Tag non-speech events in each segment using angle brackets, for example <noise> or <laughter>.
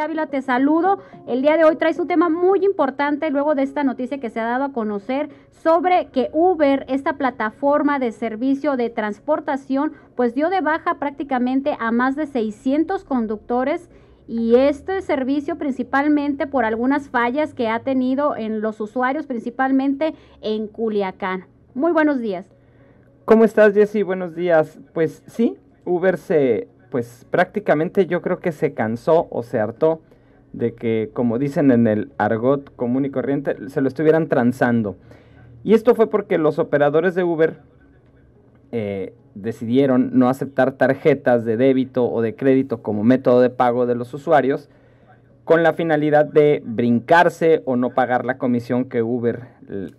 Ávila, te saludo. El día de hoy traes un tema muy importante luego de esta noticia que se ha dado a conocer sobre que Uber, esta plataforma de servicio de transportación, pues dio de baja prácticamente a más de 600 conductores y este servicio principalmente por algunas fallas que ha tenido en los usuarios, principalmente en Culiacán. Muy buenos días. ¿Cómo estás, Jessy? Buenos días. Pues sí, Uber se pues prácticamente yo creo que se cansó o se hartó de que, como dicen en el argot común y corriente, se lo estuvieran transando. Y esto fue porque los operadores de Uber eh, decidieron no aceptar tarjetas de débito o de crédito como método de pago de los usuarios con la finalidad de brincarse o no pagar la comisión que Uber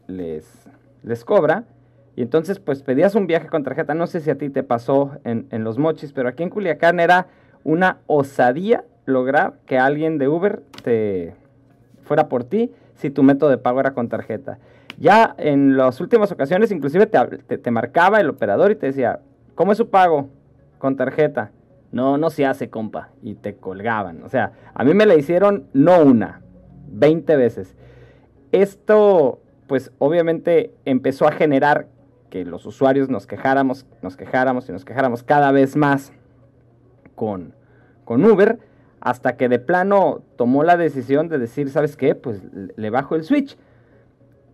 les, les cobra y entonces, pues pedías un viaje con tarjeta. No sé si a ti te pasó en, los mochis, pero aquí en Culiacán era una osadía lograr que alguien de Uber te fuera por ti si tu método de pago era con tarjeta. Ya en las últimas ocasiones, inclusive te, marcaba el operador y te decía, ¿cómo es su pago? Con tarjeta. No, no se hace, compa. Y te colgaban. O sea, a mí me la hicieron no una, 20 veces. Esto, pues obviamente empezó a generar que los usuarios nos quejáramos, nos quejáramos y nos quejáramos cada vez más con, Uber, hasta que de plano tomó la decisión de decir, ¿sabes qué? Pues le bajo el switch.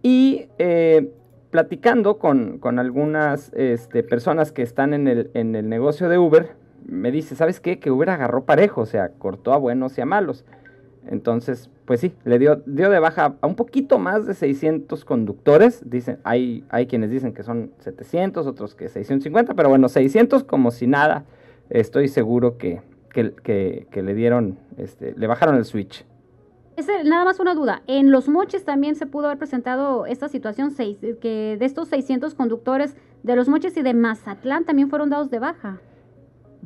Y eh, platicando con, algunas este, personas que están en el, en el negocio de Uber, me dice, ¿sabes qué? Que Uber agarró parejo, o sea, cortó a buenos y a malos. Entonces, pues sí, le dio, dio de baja a un poquito más de 600 conductores. Dicen, hay, hay quienes dicen que son 700, otros que 650, pero bueno, 600 como si nada. Estoy seguro que, que, que, le dieron, este, le bajaron el switch. Es nada más una duda. En los moches también se pudo haber presentado esta situación, que de estos 600 conductores de los moches y de Mazatlán también fueron dados de baja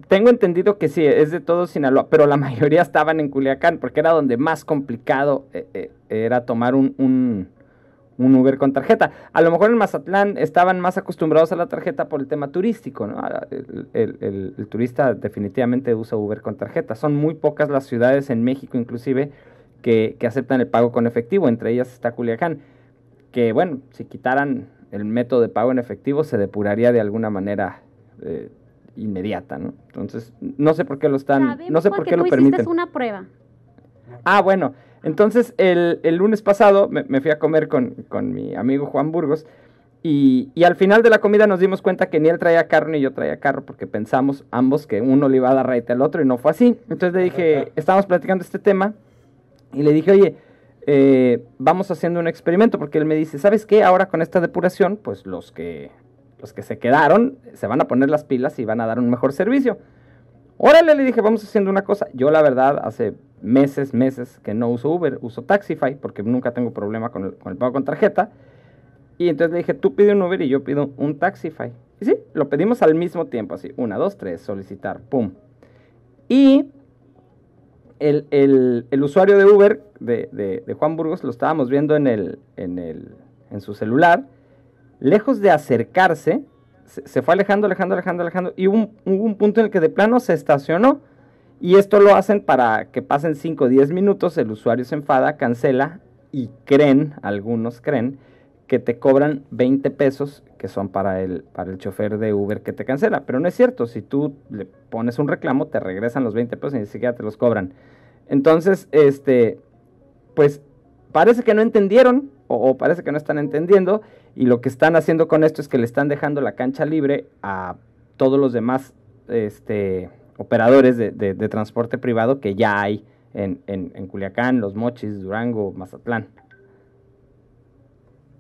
tengo entendido que sí, es de todo Sinaloa, pero la <laughs> mayoría estaban en Culiacán, porque era donde más complicado eh, eh, era tomar un, Uber con tarjeta. A lo mejor en Mazatlán estaban más acostumbrados a la tarjeta por el tema turístico, ¿no? Ah, el, turista definitivamente usa Uber con tarjeta. Son muy pocas las ciudades en México, inclusive, que, aceptan el pago con efectivo, entre ellas está Culiacán, que bueno, si quitaran el método de pago en efectivo, se depuraría de alguna manera. Eh, inmediata, ¿no? Entonces, no sé por qué lo están, no sé por qué lo permiten. Es una prueba. Ah, bueno, entonces el, lunes pasado me, fui a comer con, mi amigo Juan Burgos y, y, al final de la comida nos dimos cuenta que ni él traía carro ni yo traía carro porque pensamos ambos que uno le iba a dar raite al otro y no fue así. Entonces le dije, estábamos platicando este tema y le dije, oye, eh, vamos haciendo un experimento porque él me dice, ¿sabes qué? Ahora con esta depuración, pues los que los que se quedaron se van a poner las pilas y van a dar un mejor servicio. Órale, le dije, vamos haciendo una cosa. Yo la verdad hace meses, meses que no uso Uber, uso Taxify porque nunca tengo problema con el, pago con tarjeta. Y entonces le dije, tú pide un Uber y yo pido un Taxify. Y sí, lo pedimos al mismo tiempo, así, una, dos, tres, solicitar, pum. Y el, usuario de Uber, de, Juan Burgos, lo estábamos viendo en, el, en, el, en su celular lejos de acercarse, se, fue alejando, alejando, alejando, alejando, y hubo un, punto en el que de plano se estacionó. Y esto lo hacen para que pasen 5 o 10 minutos, el usuario se enfada, cancela y creen, algunos creen, que te cobran 20 pesos que son para el, para el chofer de Uber que te cancela. Pero no es cierto, si tú le pones un reclamo, te regresan los 20 pesos y ni siquiera te los cobran. Entonces, este, pues parece que no entendieron o, parece que no están entendiendo y lo que están haciendo con esto es que le están dejando la cancha libre a todos los demás este, operadores de, transporte privado que ya hay en, Culiacán, Los Mochis, Durango, Mazatlán.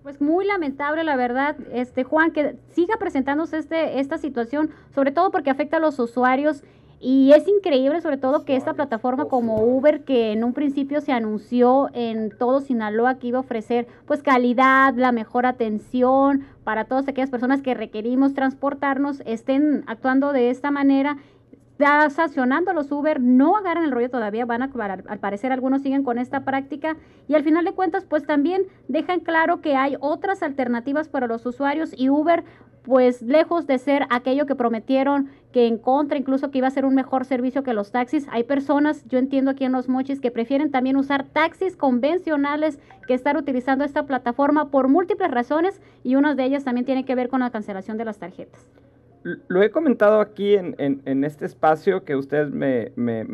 Pues muy lamentable, la verdad, este Juan, que siga presentándose este, esta situación, sobre todo porque afecta a los usuarios y es increíble sobre todo que esta plataforma como Uber, que en un principio se anunció en todo Sinaloa que iba a ofrecer pues calidad, la mejor atención para todas aquellas personas que requerimos transportarnos, estén actuando de esta manera Está sancionando los Uber, no agarran el rollo todavía, van a al parecer algunos siguen con esta práctica y al final de cuentas pues también dejan claro que hay otras alternativas para los usuarios y Uber pues lejos de ser aquello que prometieron que en contra, incluso que iba a ser un mejor servicio que los taxis. Hay personas, yo entiendo aquí en Los Mochis, que prefieren también usar taxis convencionales que estar utilizando esta plataforma por múltiples razones y una de ellas también tiene que ver con la cancelación de las tarjetas lo he comentado aquí en, en, este espacio que ustedes me,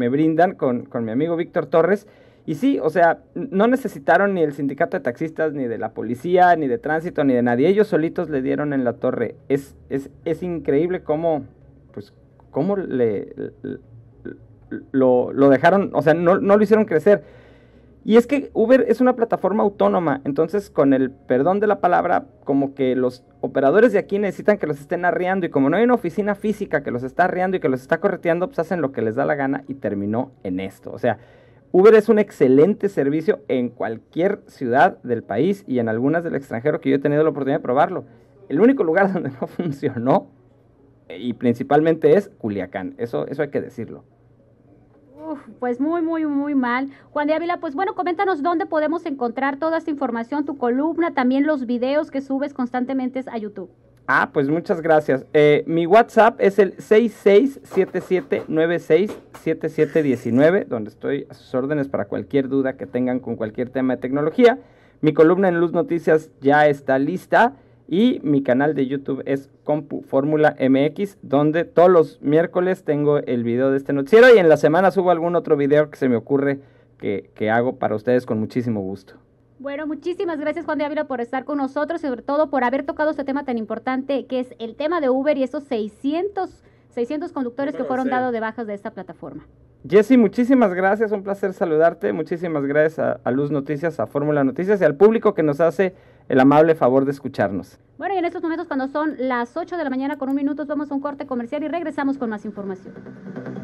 brindan con, mi amigo Víctor Torres. Y sí, o sea, no necesitaron ni el sindicato de taxistas, ni de la policía, ni de tránsito, ni de nadie. Ellos solitos le dieron en la torre. Es, es, increíble cómo, pues, le, lo, lo, dejaron, o sea, no, no lo hicieron crecer. Y es que Uber es una plataforma autónoma, entonces con el perdón de la palabra, como que los operadores de aquí necesitan que los estén arreando y como no hay una oficina física que los está arreando y que los está correteando, pues hacen lo que les da la gana y terminó en esto. O sea, Uber es un excelente servicio en cualquier ciudad del país y en algunas del extranjero que yo he tenido la oportunidad de probarlo. El único lugar <laughs> donde no funcionó y principalmente es Culiacán, eso, eso hay que decirlo pues muy, muy, muy mal. Juan de Ávila, pues bueno, coméntanos dónde podemos encontrar toda esta información, tu columna, también los videos que subes constantemente a YouTube. Ah, pues muchas gracias. Eh, mi WhatsApp es el 6677967719, donde estoy a sus órdenes para cualquier duda que tengan con cualquier tema de tecnología. Mi columna en Luz Noticias ya está lista. Y mi canal de YouTube es Compu Fórmula MX, donde todos los miércoles tengo el video de este noticiero y en la semana subo algún otro video que se me ocurre que, hago para ustedes con muchísimo gusto. Bueno, muchísimas gracias Juan de Ávila por estar con nosotros, sobre todo por haber tocado este tema tan importante que es el tema de Uber y esos 600, 600 conductores que fueron dados de bajas de esta plataforma. Jesse, muchísimas gracias, un placer saludarte, muchísimas gracias a Luz Noticias, a Fórmula Noticias y al público que nos hace el amable favor de escucharnos. Bueno, y en estos momentos, cuando son las 8 de la mañana con un minuto, vamos a un corte comercial y regresamos con más información.